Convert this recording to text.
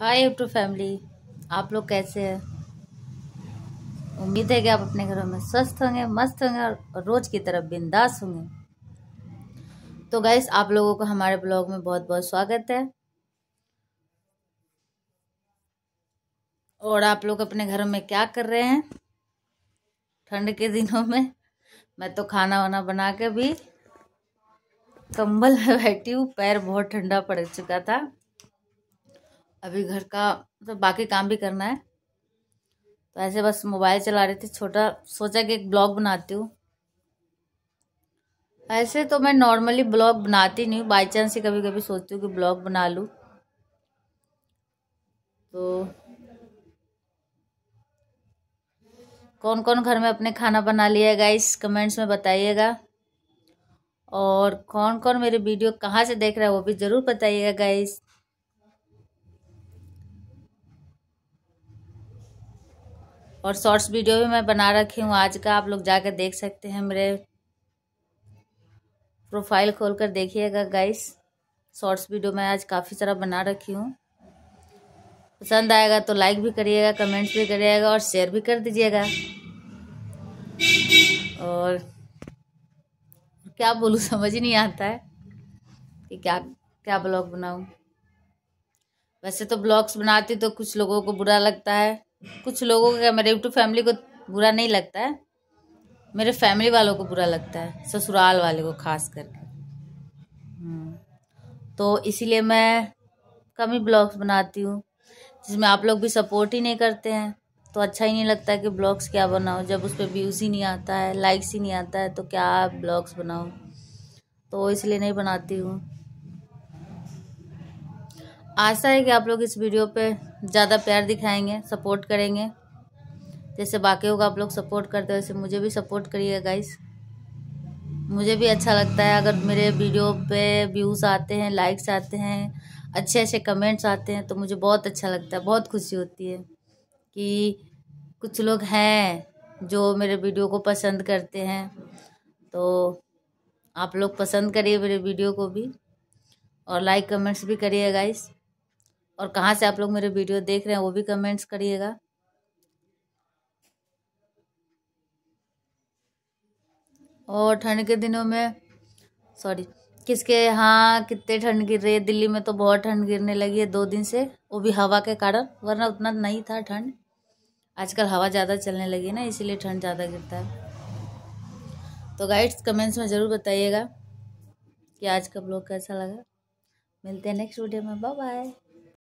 Hi to family आप लोग कैसे हैं उम्मीद है कि आप अपने घरों में स्वस्थ होंगे मस्त होंगे और रोज़ की तरफ बिंदास होंगे तो गैस आप लोगों को हमारे ब्लॉग में बहुत बहुत स्वागत है और आप लोग अपने घरों में क्या कर रहे हैं ठंड के दिनों में मैं तो खाना वाना बना के भी कंबल में बैठी हूँ पैर बहुत ठंडा पड़ चुका था अभी घर का मतलब तो बाकी काम भी करना है तो ऐसे बस मोबाइल चला रही थी छोटा सोचा कि एक ब्लॉग बनाती हूँ ऐसे तो मैं नॉर्मली ब्लॉग बनाती नहीं हूँ बाई चांस ही कभी कभी सोचती हूँ कि ब्लॉग बना लूँ तो कौन कौन घर में अपने खाना बना लिया है गाइस कमेंट्स में बताइएगा और कौन कौन मेरे वीडियो कहाँ से देख रहा है वो भी ज़रूर बताइएगा गाइस और शॉर्ट्स वीडियो भी मैं बना रखी हूँ आज का आप लोग जाकर देख सकते हैं मेरे प्रोफाइल खोल कर देखिएगा गाइस शॉर्ट्स वीडियो मैं आज काफ़ी सारा बना रखी हूँ पसंद आएगा तो लाइक भी करिएगा कमेंट्स भी करिएगा और शेयर भी कर दीजिएगा और क्या बोलूँ समझ ही नहीं आता है कि क्या क्या ब्लॉग बनाऊँ वैसे तो ब्लॉग्स बनाती तो कुछ लोगों को बुरा लगता है कुछ लोगों का मेरे यूट्यूब फैमिली को बुरा नहीं लगता है मेरे फैमिली वालों को बुरा लगता है ससुराल वाले को खास करके हम्म। तो इसीलिए मैं कम ही ब्लॉग्स बनाती हूँ जिसमें आप लोग भी सपोर्ट ही नहीं करते हैं तो अच्छा ही नहीं लगता कि ब्लॉग्स क्या बनाओ जब उस पर व्यूज़ ही नहीं आता है लाइक्स ही नहीं आता है तो क्या ब्लॉग्स बनाओ तो इसलिए नहीं बनाती हूँ आशा है कि आप लोग इस वीडियो पे ज़्यादा प्यार दिखाएंगे सपोर्ट करेंगे जैसे बाकी होगा आप लोग सपोर्ट करते हो वैसे मुझे भी सपोर्ट करिए गाइस मुझे भी अच्छा लगता है अगर मेरे वीडियो पे व्यूज़ आते हैं लाइक्स आते हैं अच्छे अच्छे कमेंट्स आते हैं तो मुझे बहुत अच्छा लगता है बहुत खुशी होती है कि कुछ लोग हैं जो मेरे वीडियो को पसंद करते हैं तो आप लोग पसंद करिए मेरे वीडियो को भी और लाइक कमेंट्स भी करिए गाइस और कहाँ से आप लोग मेरे वीडियो देख रहे हैं वो भी कमेंट्स करिएगा और ठंड के दिनों में सॉरी किसके यहाँ कितने ठंड गिर रही है दिल्ली में तो बहुत ठंड गिरने लगी है दो दिन से वो भी हवा के कारण वरना उतना नहीं था ठंड आजकल हवा ज़्यादा चलने लगी ना इसीलिए ठंड ज़्यादा गिरता है तो गाइड्स कमेंट्स में ज़रूर बताइएगा कि आज का ब्लॉग कैसा लगा मिलते हैं नेक्स्ट वीडियो में बाय बाय